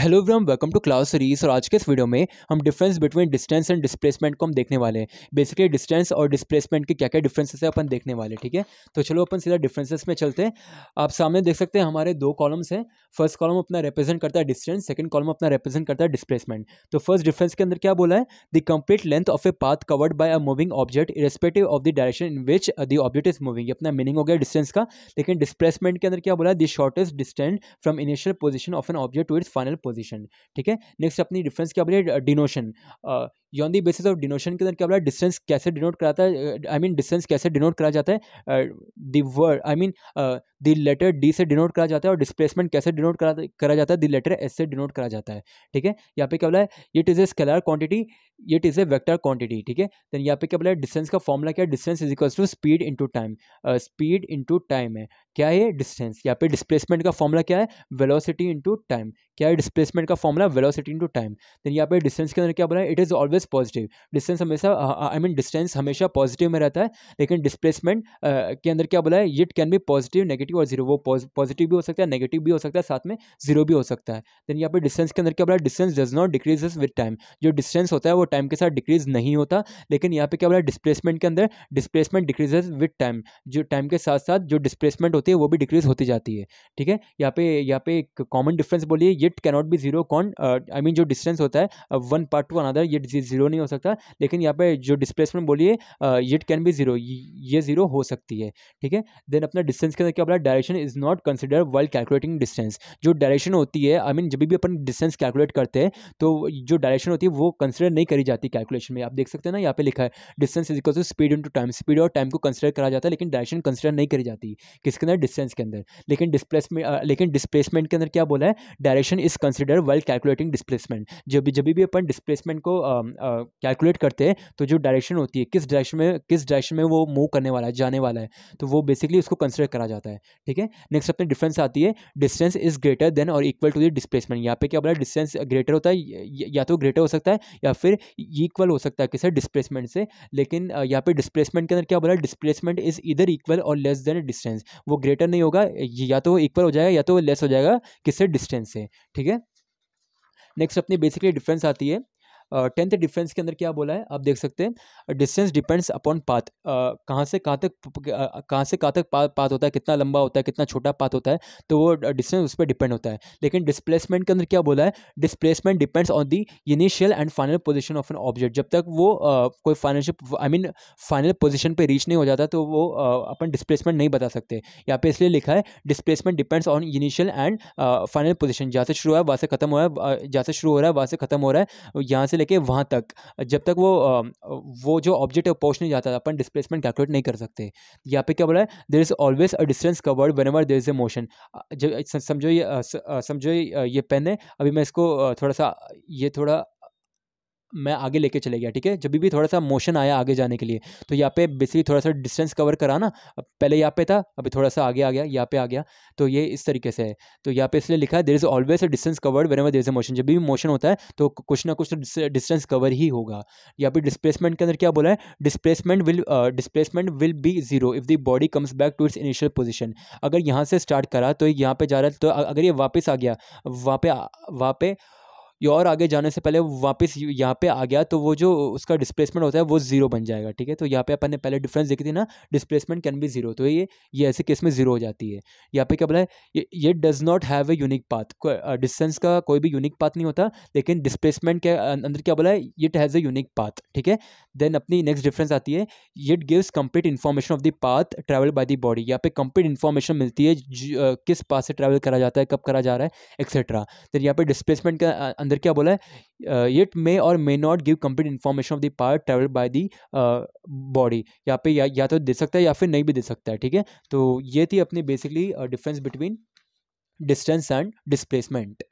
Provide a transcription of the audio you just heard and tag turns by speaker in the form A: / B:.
A: hello व्रम welcome to class series और आज के इस वीडियो में हम difference between distance and displacement को हम देखने वाले हैं बेसिकली डिस्टेंस और डिस्प्लेसमेंट के क्या क्या डिफरेंसेस है अपन देखने वाले ठीक है तो चलो अपन सीधा डिफरेंसेस में चलते हैं आप सामने देख सकते हैं हमारे दो कॉलम्स हैं फर्स्ट कॉलम अपना रिप्रेजेंट करता है डिस्टेंस सेकंड कॉलम अपना रिप्रेजेंट करता है डिस्प्लेसमेंट तो फर्स्ट डिफरेंस के अंदर क्या बोला है the complete length of a path covered by a moving object irrespective of the direction in which the object is moving अपना मीनिंग हो गया डिस्टेंस का लेकिन डिस्प्लेसमेंट के अंदर क्या बोला है the shortest distant from initial position of an object to its final position ठीक है नेक्स्ट अपनी डिफरेंस क्या बोलिए denotation on the basis of denotation के अंदर क्या बोला डिस्टेंस कैसे डिनोट कराता है आई मीन डिस्टेंस कैसे डिनोट करा जाता है the word I mean the letter D से डिनोट करा जाता है और डिस्प्लेसमेंट कैसे डिनोट करा करा जाता है दी लेटर एस से डिनोट करा जाता है ठीक है यहाँ पे क्या बोला है it is a scalar quantity it is a vector quantity ठीक है देन यहाँ पे क्या बोला है डिस्टेंस का फॉर्मूला क्या है distance is equals to speed into time speed into time है क्या है डिस्टेंस यहाँ पे डिस्प्लेसमेंट का फॉर्मूला क्या है वेलोसिटी इंटू टाइम क्या है डिस्प्लेसमेंट का formula velocity into time then यहाँ पे डिस्टेंस uh, uh, uh, के अंदर क्या बोला है it is always positive distance हमेशा आई मीन डिस्टेंस हमेशा पॉजिटिव में रहता है लेकिन डिस्प्लेसमेंट के अंदर क्या बोला है it can be positive negative और जीरो वो पॉजिटिव भी हो सकता है नेगेटिव भी हो सकता है साथ में जीरो भी हो सकता है देन यहाँ पे डिस्टेंस के अंदर क्या बोला है distance does not decreases with time जो डिस्टेंस होता है वो टाइम के साथ डिक्रीज नहीं होता लेकिन यहाँ पे क्या बोला डिस्प्लेसमेंट के अंदर डिस्प्लेसमेंट डिक्रीजेस विद टाइम जो टाइम के साथ साथ जो डिस्प्लेसमेंट होता होती है वो भी डिक्रीज होती जाती है ठीक है यहाँ पे यहाँ पे एक कॉमन डिफरेंस बोलिए इट कैनॉट बी जीरो कॉन आई मीन जो डिस्टेंस होता है वन पार्ट टू अनदर ये जीरो नहीं हो सकता लेकिन यहाँ पे जो डिस्प्लेसमेंट बोलिए इट कैन बी जीरो ये जीरो हो सकती है ठीक है देन अपना डिस्टेंस के अंदर क्या बोला direction is not consider while calculating distance जो डायरेक्शन होती है आई I मीन mean, जब भी अपन डिस्टेंस कैलकुलेट करते हैं तो जो डायरेक्शन होती है वो कंसिडर नहीं करी जाती कैलकुलेशन में आप देख सकते हैं ना यहाँ पे लिखा है distance is equal to speed in time speed और टाइम को कंसिडर करा जाता है लेकिन डायरेक्शन कंसिडर नहीं करी जाती किसके अंदर डिस्टेंस के अंदर लेकिन डिस्प्लेसमेंट लेकिन डिस्प्लेसमेंट के अंदर क्या बोला है direction is consider while calculating displacement जब जब भी अपन डिस्प्लेसमेंट को कैलकुलेट करते हैं तो जो डायरेक्शन होती है किस डायरेक्शन में किस डायरेक्शन में वो मूव करने वाला है जाने वाला है तो वो बेसिकली उसको कंसिडर करा जाता है ठीक है नेक्स्ट अपने डिफरेंस आती है डिस्टेंस इज ग्रेटर देन और इक्वल टू द डिस्प्लेसमेंट यहाँ पे क्या बोला डिस्टेंस ग्रेटर होता है या तो ग्रेटर हो सकता है या फिर इक्वल हो सकता है किसी डिस्प्लेसमेंट से लेकिन यहाँ पे डिस्प्लेसमेंट के अंदर क्या बोला डिस्प्लेसमेंट इज इधर इक्वल और लेस देन डिस्टेंस वो ग्रेटर नहीं होगा या तो इक्वल हो जाएगा या तो लेस हो जाएगा किससे डिस्टेंस से ठीक है नेक्स्ट अपनी बेसिकली डिफरेंस आती है टेंथ डिफेंस के अंदर क्या बोला है आप देख सकते हैं डिस्टेंस डिपेंड्स अपॉन पाथ कहाँ से कहाँ तक कहाँ से कहाँ तक पाथ होता है कितना लंबा होता है कितना छोटा पाथ होता है तो वो डिस्टेंस उस पर डिपेंड होता है लेकिन डिस्प्लेसमेंट के अंदर क्या बोला है displacement depends on the initial and final position of an object जब तक वो कोई final I mean final position पर रीच नहीं हो जाता तो वो अपन डिस्प्लेसमेंट नहीं बता सकते यहाँ पे इसलिए लिखा है displacement depends on initial and final position जहाँ से शुरू हुआ है वहाँ से खत्म हुआ है जहाँ से शुरू हो रहा है वहाँ से खत्म हो रहा है यहाँ से लेके वहाँ तक जब तक वो वो जो ऑब्जेक्ट है पहुँच नहीं जाता अपन डिस्प्लेसमेंट कैलकुलेट नहीं कर सकते यहाँ पे क्या बोला है there is always a distance covered whenever there is a motion समझो ये समझो ये पेन है अभी मैं इसको थोड़ा सा ये थोड़ा मैं आगे लेके चले गया ठीक है जब भी थोड़ा सा मोशन आया आगे जाने के लिए तो यहाँ पे बेसिकली थोड़ा सा डिस्टेंस कवर करा ना पहले यहाँ पे था अभी थोड़ा सा आगे आ गया यहाँ पे आ गया तो ये इस तरीके से है तो यहाँ पे इसलिए लिखा है there is always a distance covered whenever there is a motion जब भी मोशन होता है तो कुछ ना कुछ डिस्टेंस कवर ही होगा यहाँ पे डिस्प्लेसमेंट के अंदर क्या बोला है displacement will displacement will be zero if the body comes back to its initial position अगर यहाँ से स्टार्ट करा तो यहाँ पर जा रहा है तो अगर ये वापस आ गया वहाँ पे वहाँ पे ये और आगे जाने से पहले वापस यहाँ पे आ गया तो वो जो उसका डिस्प्लेसमेंट होता है वो ज़ीरो बन जाएगा ठीक है तो यहाँ पे अपन ने पहले डिफरेंस देखी थी ना डिस्प्लेसमेंट कैन बी ज़ीरो तो ये ये ऐसे केस में ज़ीरो हो जाती है यहाँ पे क्या बोला है ये, ये does not have a unique path distance का कोई भी यूनिक पाथ नहीं होता लेकिन डिस्प्लेसमेंट के अं, अंदर क्या बोला है it has a unique path ठीक है देन अपनी नेक्स्ट डिफरेंस आती है it gives complete information of the path travel by the body यहाँ पे कंप्लीट इन्फॉर्मेशन मिलती है किस पाथ से ट्रैवल करा जाता है कब करा जा रहा है एक्सेट्रा देन यहाँ पे डिस्प्लेसमेंट का अंदर क्या बोला है इट मे और may not give complete information of the part travel by the body यहाँ पे या, या तो दे सकता है या फिर नहीं भी दे सकता है ठीक है तो ये थी अपनी basically difference between distance and displacement